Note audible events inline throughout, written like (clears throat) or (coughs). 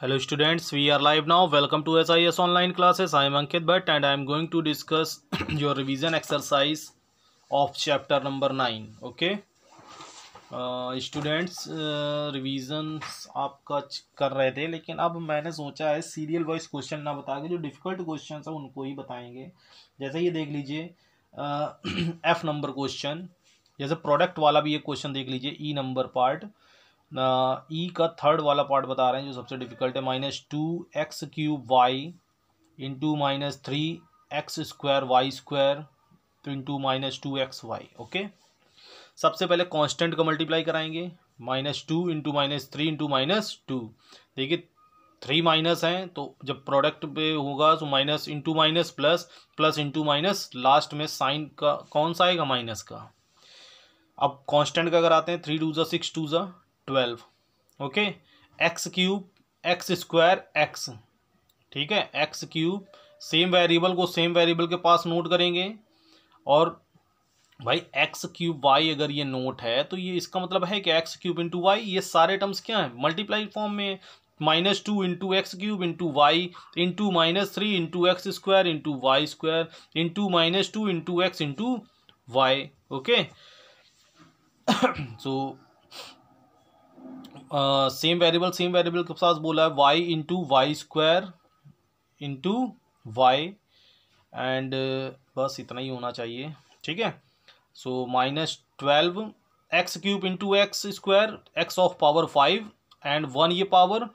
Hello students we are live now welcome to S I S online classes I am Ankit Bhatt and I am going to discuss your revision exercise of chapter number nine okay students revision आपका कर रहे थे लेकिन अब मैंने सोचा है serial wise question ना बता के जो डिफिकल्ट क्वेश्चन है उनको ही बताएंगे जैसे ये देख लीजिए एफ नंबर क्वेश्चन जैसे प्रोडक्ट वाला भी एक क्वेश्चन देख लीजिए E number part E e का थर्ड वाला पार्ट बता रहे हैं जो सबसे डिफिकल्ट है minus two x cube y into minus three x square y square into minus two x y okay सबसे पहले कांस्टेंट का मल्टीप्लाई कराएंगे minus two into minus three into minus two देखिए थ्री माइनस हैं तो जब product पे होगा तो minus into minus plus plus into minus last में साइन का कौन सा आएगा माइनस का अब कांस्टेंट का अगर आते हैं थ्री टू ज़ा सिक्स टू ज़ा twelve okay x cube x square x ठीक है एक्स क्यूब सेम वेरिएबल को सेम वेरिएबल के पास नोट करेंगे और भाई एक्स क्यूब वाई अगर ये नोट है तो ये इसका मतलब है कि एक्स क्यूब इंटू वाई ये सारे टर्म्स क्या हैं मल्टीप्लाई फॉर्म में minus two into x cube into y into minus three into x square into y square into minus two into x into y okay so (coughs) same variable same variable के साथ बोला है y into y square into y and बस इतना ही होना चाहिए ठीक है so minus twelve x cube into x square x of power five and one ये पावर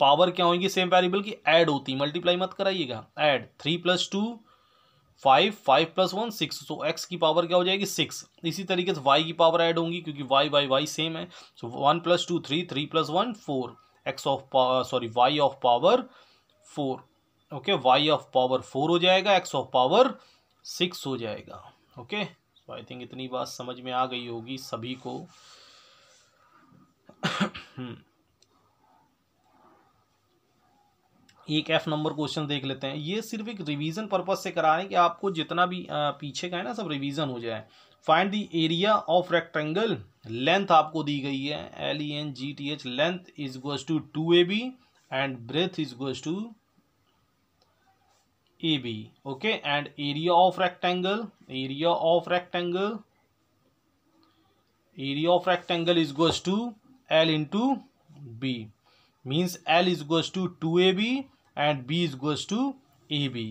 पावर क्या होगी सेम वेरिएबल की ऐड होती मल्टीप्लाई मत कराइएगा add three plus two five five plus one six so तो एक्स की power क्या हो जाएगी सिक्स इसी तरीके से वाई की पावर ऐड होंगी क्योंकि वाई वाई वाई सेम है so one plus two three three plus one four x of power sorry y of power four okay y of power four हो जाएगा एक्स ऑफ पावर सिक्स हो जाएगा okay so I think इतनी बात समझ में आ गई होगी सभी को (coughs) हम्म। एक एफ नंबर क्वेश्चन देख लेते हैं ये सिर्फ एक रिवीजन पर्पज से करा रहे हैं कि आपको जितना भी पीछे का है ना सब रिवीजन हो जाए find the area of rectangle length आपको दी गई है L E N G T H length is goes to two a b and breadth is goes to a b okay and area of rectangle area of rectangle area of rectangle is goes to L into b means L is goes to two a b and b is goes to a b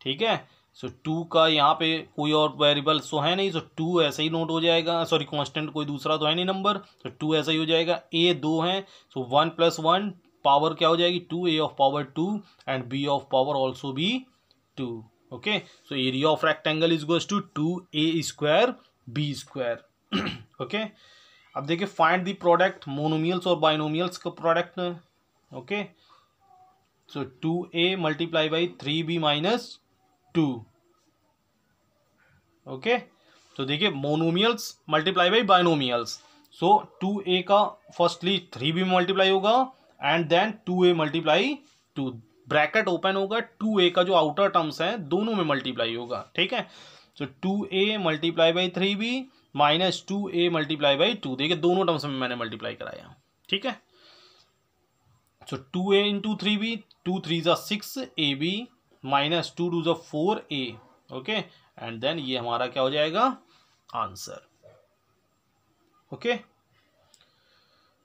ठीक है सो so, to का यहाँ पे कोई और variable so तो है नहीं सो so, टू ऐसा ही नोट हो जाएगा सॉरी कांस्टेंट कोई दूसरा तो है नहीं नंबर सो टू ऐसा ही हो जाएगा ए दो है so one plus one power क्या हो जाएगी two a of power two and b of power also b two okay so area of rectangle is goes to two a square b square okay अब देखिए find the product monomials और binomials का product okay okay? Two a multiply by three b minus two okay तो देखिए monomials multiply by binomials so two a का firstly three b multiply होगा and then two a multiply two bracket open होगा two a का जो outer terms है दोनों में मल्टीप्लाई होगा ठीक है so two a multiply by three b minus two a multiply by two देखिए दोनों टर्म्स में मैंने मल्टीप्लाई कराया ठीक है two a three b two three 2 six a b minus two two 2s four a okay and then ये हमारा क्या हो जाएगा आंसर ओके okay?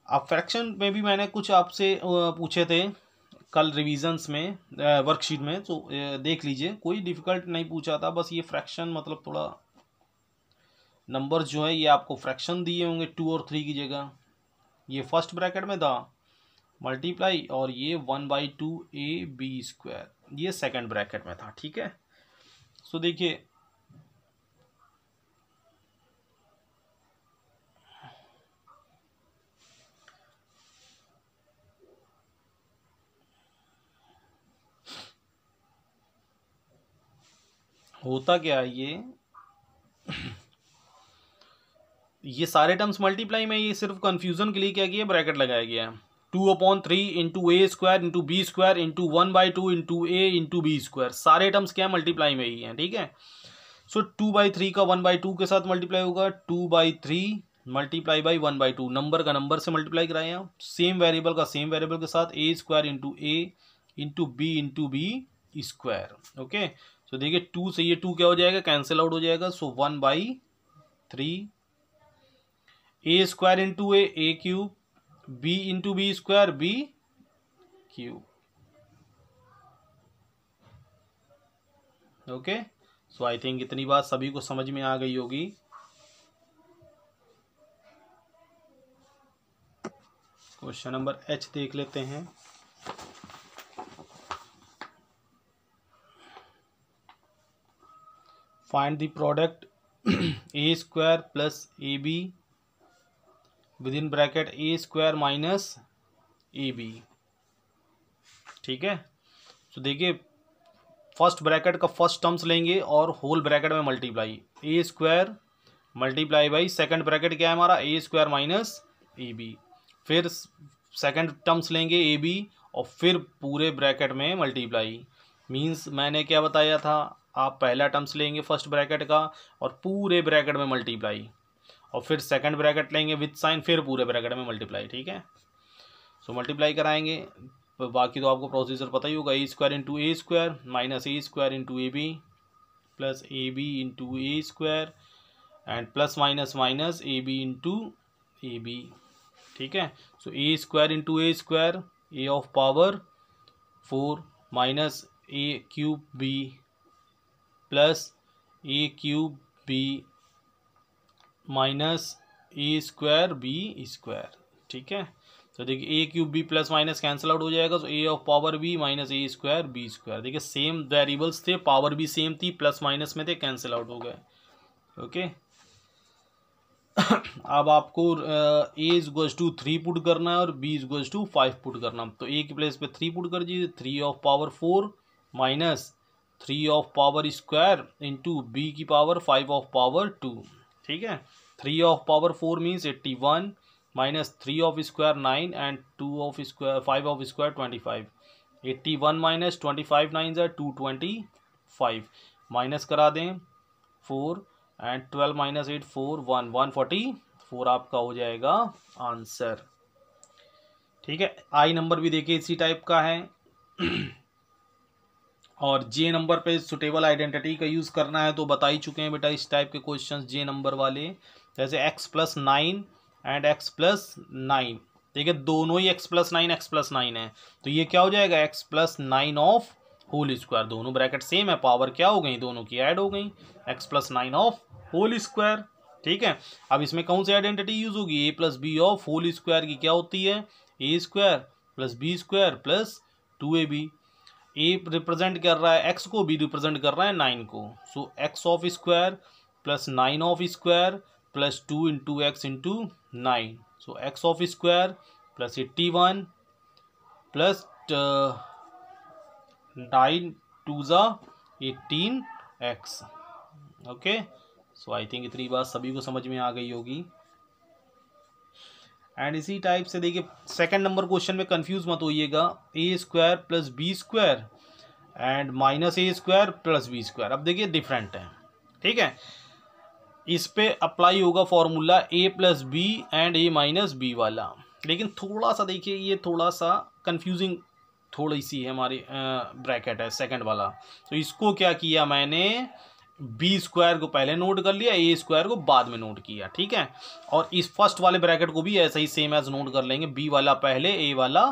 अब फ्रैक्शन में भी मैंने कुछ आपसे पूछे थे कल रिविजन्स में वर्कशीट में तो देख लीजिए कोई डिफ़िकल्ट नहीं पूछा था बस ये फ्रैक्शन मतलब थोड़ा नंबर जो है ये आपको फ्रैक्शन दिए होंगे टू और थ्री की जगह ये फर्स्ट ब्रैकेट में था मल्टीप्लाई और ये one by two a b square ये सेकंड ब्रैकेट में था ठीक है सो देखिए होता क्या है ये ये सारे टर्म्स मल्टीप्लाई में ये सिर्फ कंफ्यूजन के लिए क्या किया ब्रैकेट लगाया गया है two upon three into a square into b square into one by two into a into b square सारे टर्म्स क्या है मल्टीप्लाई में ही हैं ठीक है सो टू बाई थ्री का वन बाई टू के साथ मल्टीप्लाई होगा two by three multiply by one by two number का नंबर से मल्टीप्लाई कराए हैं सेम वेरिएबल का सेम वेरिएबल के साथ a square into a into b into b square okay so देखिए टू से ये टू क्या हो जाएगा कैंसिल आउट हो जाएगा so one by three a square into a a cube b into b square b cube okay so I think इतनी बात सभी को समझ में आ गई होगी क्वेश्चन नंबर एच देख लेते हैं find the product a square plus a b with in bracket a square minus a b ठीक है तो देखिए फर्स्ट ब्रैकेट का फर्स्ट टर्म्स लेंगे और होल ब्रैकेट में multiply a square multiply by second bracket क्या है हमारा a square minus a b फिर सेकेंड टर्म्स लेंगे ए बी और फिर पूरे ब्रैकेट में मल्टीप्लाई मींस मैंने क्या बताया था आप पहला टर्म्स लेंगे फर्स्ट ब्रैकेट का और पूरे ब्रैकेट में मल्टीप्लाई और फिर सेकंड ब्रैकेट लेंगे विथ साइन फिर पूरे ब्रैकेट में मल्टीप्लाई ठीक है सो मल्टीप्लाई कराएंगे बाकी तो आपको प्रोसीजर पता ही होगा a square into a square minus a square into a b plus a b into a square and plus minus minus a b into a b ठीक है so a square into a square a of power four minus a cube b plus a cube b minus a square b square ठीक है तो देखिए a cube b plus minus cancel out हो जाएगा तो ए of power b minus a square b square देखिए same variables थे power भी सेम थी प्लस माइनस में थे कैंसिल आउट हो गए ओके (coughs) अब आपको a is goes to three put करना है और b is goes to five put करना तो ए की प्लेस पे थ्री पुट कर दीजिए three of power four minus three of power square into b की power five of power two ठीक है three of power four means eighty one minus three of square nine and two of square five of square twenty five eighty one minus twenty five nine जै two twenty five minus करा दें four and twelve minus eight four one one forty four आपका हो जाएगा answer ठीक है आई number भी देखिए इसी टाइप का है और जे नंबर पे सुटेबल आइडेंटिटी का यूज़ करना है तो बता ही चुके हैं बेटा इस टाइप के क्वेश्चन जे नंबर वाले जैसे x plus nine and x plus nine ठीक है दोनों ही x plus nine x plus nine है तो ये क्या हो जाएगा x plus nine of whole square दोनों ब्रैकेट सेम है पावर क्या हो गई दोनों की ऐड हो गई x plus nine of whole square ठीक है अब इसमें कौन सी आइडेंटिटी यूज होगी a plus b of whole square की क्या होती है a square plus b square plus two a b a represent कर रहा है एक्स को बी रिप्रेजेंट कर रहा है नाइन को so x of square plus nine of square plus two into x into nine so x of square plus eighty one plus nine two ज़ा eighteen x okay so I think इतनी बात सभी को समझ में आ गई होगी एंड इसी टाइप से देखिए सेकंड नंबर क्वेश्चन में कंफ्यूज मत होइएगा a square plus b square and minus a square plus b square अब देखिए डिफरेंट है ठीक है इस पर अप्लाई होगा formula a plus b and a minus b वाला लेकिन थोड़ा सा देखिए ये थोड़ा सा कन्फ्यूजिंग थोड़ी सी है हमारी ब्रैकेट है सेकंड वाला तो इसको क्या किया मैंने बी स्क्वायर को पहले नोट कर लिया ए स्क्वायर को बाद में नोट किया ठीक है और इस फर्स्ट वाले ब्रैकेट को भी ऐसा ही सेम एज नोट कर लेंगे बी वाला पहले ए वाला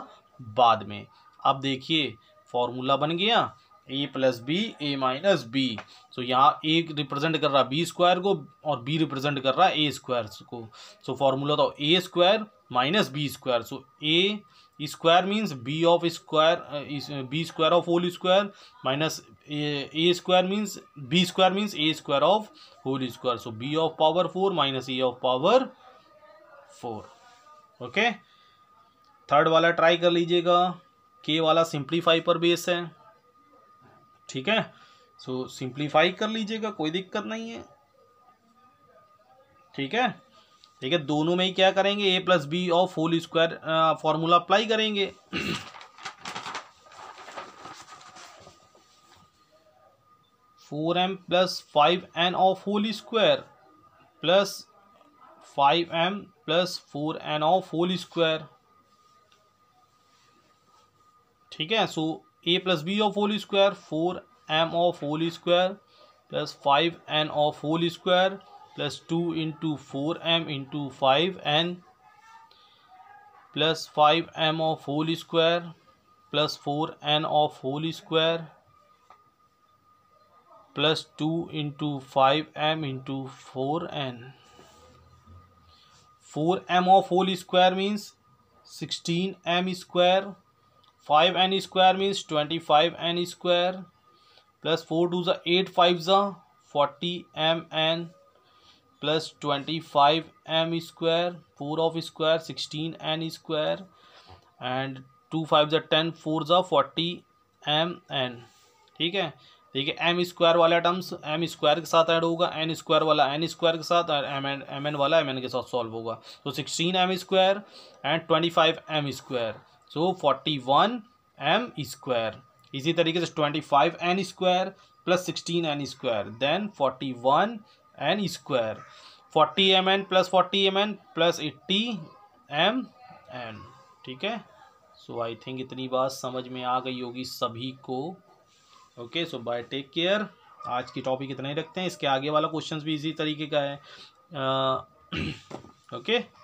बाद में अब देखिए फॉर्मूला बन गया a plus b a minus b so यहाँ ए रिप्रेजेंट कर रहा बी स्क्वायर को और बी रिप्रेजेंट कर रहा है ए स्क्वायर को सो so, फॉर्मूला था a square minus b square so a square means b of square b square of whole square minus a square means b square means a square of whole square so b of power four minus a of power four okay third वाला try कर लीजिएगा के वाला simplify पर base है ठीक है सो so, simplify कर लीजिएगा कोई दिक्कत नहीं है ठीक है ठीक है दोनों में ही क्या करेंगे a plus b of whole square formula apply करेंगे four m plus five n of whole square plus five m plus four n of whole square ठीक है so a plus b of whole square four m of whole square plus five n of whole square plus 2 into 4m into 5n plus 5m of whole square plus 4n of whole square plus 2 into 5m into 4n 4m of whole square means 16m square 5n square means 25n square plus 4 to the 8 5s 40 mn plus twenty five m square four of square sixteen n square and two five ज़ा ten four ज forty m n ठीक है ठीक है m square वाला items m square के साथ add होगा एन स्क्वायर वाला एन स्क्वायर के साथ और एम एन एम एन वाला एम एन के साथ सॉल्व होगा तो sixteen m square and twenty five m square so forty one M square इसी तरीके से twenty five n square plus sixteen n square then forty one n square forty m n plus forty m n plus eighty m n ठीक है सो I think इतनी बात समझ में आ गई होगी सभी को okay so bye take care आज की टॉपिक इतना ही रखते हैं इसके आगे वाला क्वेश्चन भी इसी तरीके का है ओके uh, (clears throat) okay?